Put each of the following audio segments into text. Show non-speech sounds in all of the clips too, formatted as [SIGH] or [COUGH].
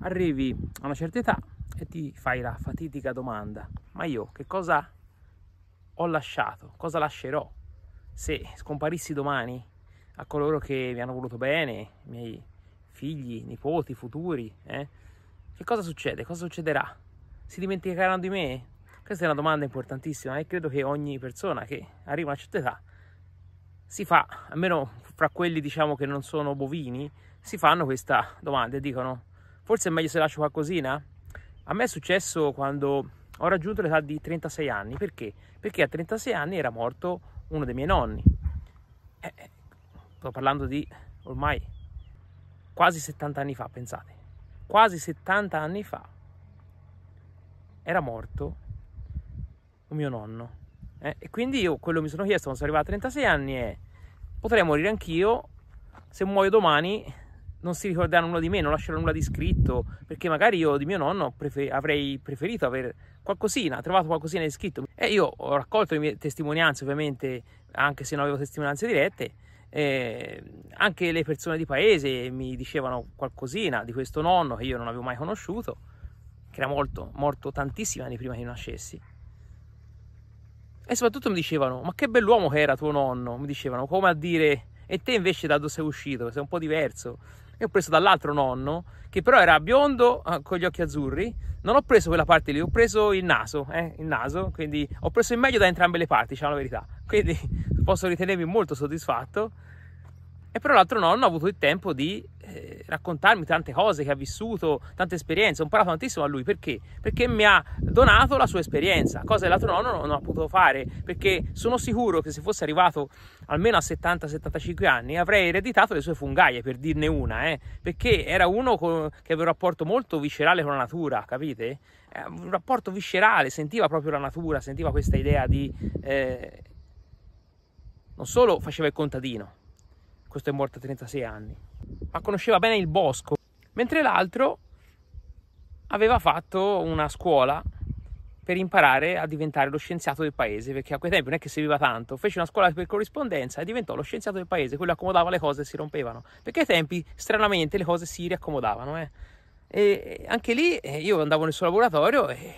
arrivi a una certa età e ti fai la fatidica domanda, ma io che cosa ho lasciato, cosa lascerò se scomparissi domani a coloro che mi hanno voluto bene, i miei figli, nipoti, futuri, eh? che cosa succede, cosa succederà? Si dimenticheranno di me? Questa è una domanda importantissima e credo che ogni persona che arriva a una certa età si fa, almeno fra quelli diciamo che non sono bovini, si fanno questa domanda e dicono forse è meglio se lascio qualcosina? A me è successo quando ho raggiunto l'età di 36 anni, perché? Perché a 36 anni era morto uno dei miei nonni. Eh, eh sto parlando di ormai quasi 70 anni fa, pensate. Quasi 70 anni fa era morto un mio nonno. Eh, e quindi io quello mi sono chiesto quando sono arrivato a 36 anni è potrei morire anch'io se muoio domani non si ricorderà nulla di me, non lascerò nulla di scritto, perché magari io di mio nonno prefer- avrei preferito aver qualcosina, trovato qualcosina di scritto. E io ho raccolto le mie testimonianze, ovviamente, anche se non avevo testimonianze dirette, eh, anche le persone di paese mi dicevano qualcosina di questo nonno che io non avevo mai conosciuto, che era morto, morto tantissimi anni prima che io nascessi. E soprattutto mi dicevano, ma che bell'uomo che era tuo nonno, mi dicevano, come a dire, e te invece da dove sei uscito, sei un po' diverso e ho preso dall'altro nonno, che però era biondo ah, con gli occhi azzurri. Non ho preso quella parte lì, ho preso il naso, eh, il naso, quindi ho preso il meglio da entrambe le parti, diciamo la verità. Quindi [LAUGHS] posso ritenermi molto soddisfatto e però l'altro nonno ha avuto il tempo di eh, raccontarmi tante cose che ha vissuto, tante esperienze, ho imparato tantissimo a lui, perché? Perché mi ha donato la sua esperienza, cosa che l'altro nonno non ha potuto fare, perché sono sicuro che se fosse arrivato almeno a 70-75 anni avrei ereditato le sue fungaie, per dirne una, eh? perché era uno con, che aveva un rapporto molto viscerale con la natura, capite? Eh, un rapporto viscerale, sentiva proprio la natura, sentiva questa idea di... Eh, non solo faceva il contadino, questo è morto a 36 anni, ma conosceva bene il bosco, mentre l'altro aveva fatto una scuola per imparare a diventare lo scienziato del paese, perché a quei tempi non è che serviva tanto, fece una scuola per corrispondenza e diventò lo scienziato del paese, quello accomodava le cose e si rompevano, perché ai tempi stranamente le cose si riaccomodavano. Eh. E anche lì eh, io andavo nel suo laboratorio e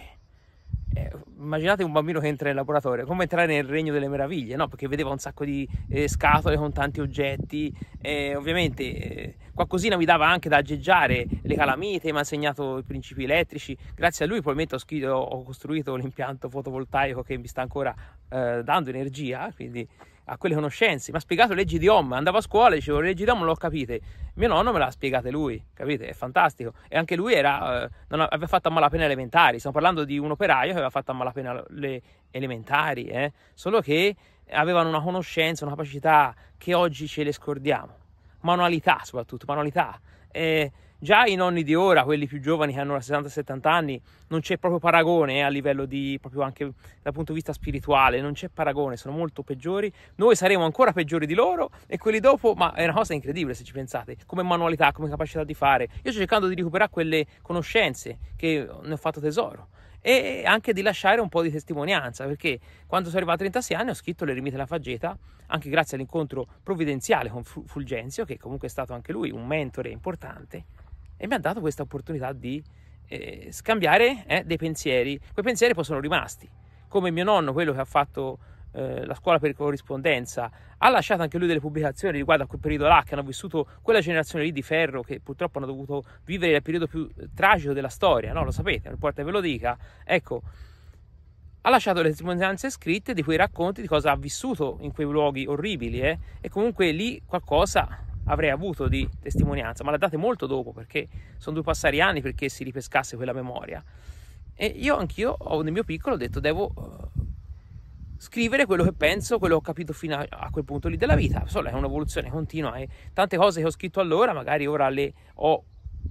eh, immaginate un bambino che entra nel laboratorio, come entrare nel regno delle meraviglie, no? Perché vedeva un sacco di eh, scatole con tanti oggetti, eh, ovviamente qualcosina mi dava anche da aggeggiare, le calamite, mi ha insegnato i principi elettrici, grazie a lui probabilmente ho, scritto, ho costruito l'impianto fotovoltaico che mi sta ancora eh, dando energia, quindi a quelle conoscenze, mi ha spiegato leggi di Ohm, andavo a scuola e dicevo leggi di Ohm non l'ho capite, mio nonno me le ha spiegate lui, capite, è fantastico, e anche lui era, eh, non aveva fatto a malapena elementari, stiamo parlando di un operaio che aveva fatto a malapena le elementari, eh? solo che avevano una conoscenza, una capacità che oggi ce le scordiamo, manualità soprattutto, manualità, eh, Già i nonni di ora, quelli più giovani che hanno 60-70 anni, non c'è proprio paragone eh, a livello di proprio anche dal punto di vista spirituale, non c'è paragone, sono molto peggiori. Noi saremo ancora peggiori di loro e quelli dopo, ma è una cosa incredibile se ci pensate, come manualità, come capacità di fare. Io sto cercando di recuperare quelle conoscenze che ne ho fatto tesoro e anche di lasciare un po' di testimonianza perché quando sono arrivato a 36 anni ho scritto Le Rimite della Faggeta anche grazie all'incontro provvidenziale con Fulgenzio che comunque è stato anche lui un mentore importante e mi ha dato questa opportunità di eh, scambiare eh, dei pensieri. Quei pensieri poi sono rimasti, come mio nonno, quello che ha fatto eh, la scuola per corrispondenza, ha lasciato anche lui delle pubblicazioni riguardo a quel periodo là, che hanno vissuto quella generazione lì di ferro, che purtroppo hanno dovuto vivere il periodo più eh, tragico della storia, no? lo sapete, non importa che ve lo dica, ecco, ha lasciato le testimonianze scritte di quei racconti di cosa ha vissuto in quei luoghi orribili eh? e comunque lì qualcosa avrei avuto di testimonianza, ma la date molto dopo perché sono due passari anni perché si ripescasse quella memoria. E io anch'io ho, nel mio piccolo ho detto devo eh, scrivere quello che penso, quello che ho capito fino a, a quel punto lì della vita. Solo è un'evoluzione continua e eh. tante cose che ho scritto allora magari ora le ho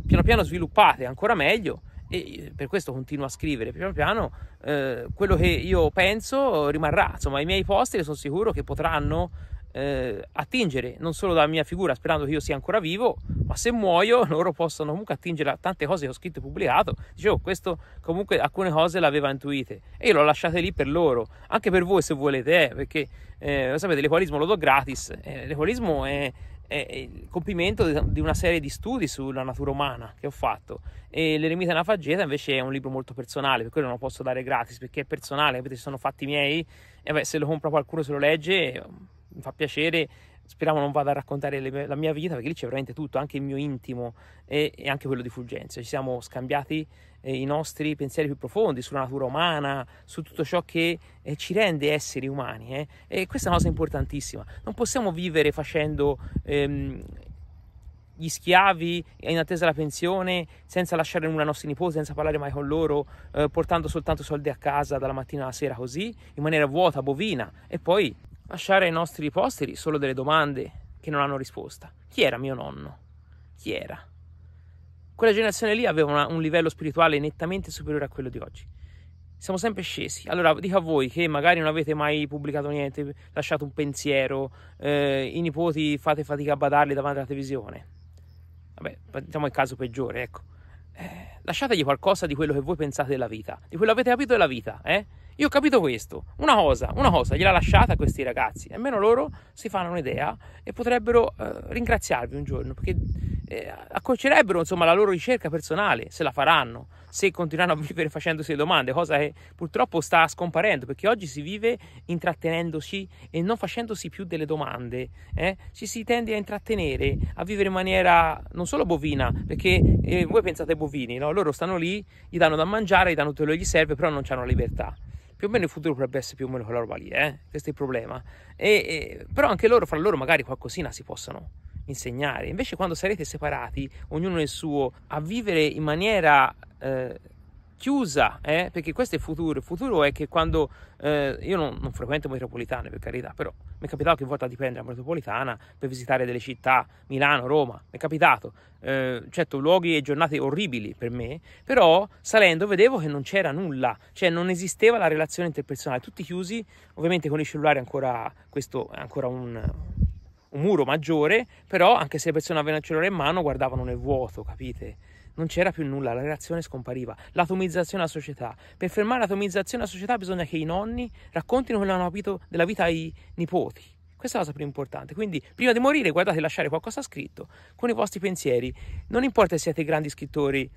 piano piano sviluppate ancora meglio e eh, per questo continuo a scrivere piano piano eh, quello che io penso rimarrà insomma i miei posti sono sicuro che potranno eh, attingere non solo dalla mia figura sperando che io sia ancora vivo, ma se muoio [LAUGHS] loro possono comunque attingere a tante cose che ho scritto e pubblicato. Dicevo, questo comunque alcune cose l'aveva intuite e io l'ho lasciate lì per loro, anche per voi se volete, eh, perché eh, lo sapete, l'equalismo lo do gratis, eh, l'equalismo è, è il compimento di una serie di studi sulla natura umana che ho fatto e l'eremita e una faggeta invece è un libro molto personale per quello non lo posso dare gratis perché è personale, capite, sono fatti miei e beh, se lo compra qualcuno se lo legge mi fa piacere speriamo non vada a raccontare le, la mia vita perché lì c'è veramente tutto, anche il mio intimo e, e anche quello di Fulgenzio. Ci siamo scambiati eh, i nostri pensieri più profondi sulla natura umana, su tutto ciò che eh, ci rende esseri umani eh. e questa è una cosa importantissima. Non possiamo vivere facendo ehm, gli schiavi in attesa della pensione, senza lasciare nulla ai nostri nipoti, senza parlare mai con loro, eh, portando soltanto soldi a casa dalla mattina alla sera così, in maniera vuota, bovina e poi lasciare ai nostri posteri solo delle domande che non hanno risposta. Chi era mio nonno? Chi era? Quella generazione lì aveva una, un livello spirituale nettamente superiore a quello di oggi. Siamo sempre scesi. Allora, dico a voi che magari non avete mai pubblicato niente, lasciato un pensiero, eh, i nipoti fate fatica a badarli davanti alla televisione. Vabbè, diciamo il caso peggiore, ecco. Eh, lasciategli qualcosa di quello che voi pensate della vita, di quello che avete capito della vita, eh? Io ho capito questo, una cosa, una cosa, gliela lasciate a questi ragazzi, almeno loro si fanno un'idea e potrebbero eh, ringraziarvi un giorno, perché eh, accorcerebbero insomma, la loro ricerca personale, se la faranno, se continuano a vivere facendosi le domande, cosa che purtroppo sta scomparendo, perché oggi si vive intrattenendosi e non facendosi più delle domande, eh? ci si tende a intrattenere, a vivere in maniera non solo bovina, perché eh, voi pensate ai bovini, no? loro stanno lì, gli danno da mangiare, gli danno tutto quello che gli serve, però non hanno libertà più o meno il futuro potrebbe essere più o meno quella roba lì, eh? questo è il problema. E, e, però anche loro, fra loro, magari qualcosina si possono insegnare. Invece quando sarete separati, ognuno nel suo, a vivere in maniera eh, chiusa, eh? perché questo è il futuro. Il futuro è che quando eh, io non, non, frequento metropolitane, per carità, però mi è capitato che volta di prendere la metropolitana per visitare delle città, Milano, Roma, mi è capitato, eh, certo luoghi e giornate orribili per me, però salendo vedevo che non c'era nulla, cioè non esisteva la relazione interpersonale, tutti chiusi, ovviamente con i cellulari ancora, questo è ancora un un muro maggiore, però anche se le persone avevano il cellulare in mano guardavano nel vuoto, capite? Non c'era più nulla, la relazione scompariva, l'atomizzazione della società. Per fermare l'atomizzazione della società bisogna che i nonni raccontino quello che hanno capito della vita ai nipoti. Questa è la cosa più importante. Quindi, prima di morire, guardate, lasciare qualcosa scritto con i vostri pensieri. Non importa se siete grandi scrittori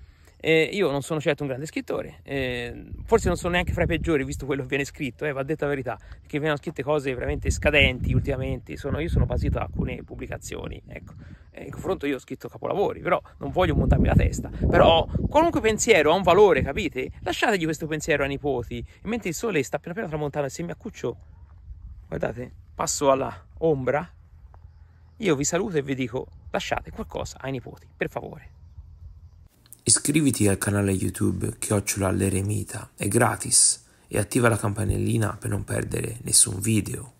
eh, io non sono certo un grande scrittore, eh, forse non sono neanche fra i peggiori visto quello che viene scritto, eh, va detta la verità, perché vengono scritte cose veramente scadenti ultimamente, sono, io sono basito da alcune pubblicazioni, ecco. In confronto io ho scritto capolavori, però non voglio montarmi la testa. Però qualunque pensiero ha un valore, capite? Lasciategli questo pensiero ai nipoti. Mentre il sole sta appena appena tramontando e se mi accuccio, guardate, passo alla ombra, io vi saluto e vi dico lasciate qualcosa ai nipoti, per favore. Iscriviti al canale YouTube Chiocciola l'Eremita, è gratis e attiva la campanellina per non perdere nessun video.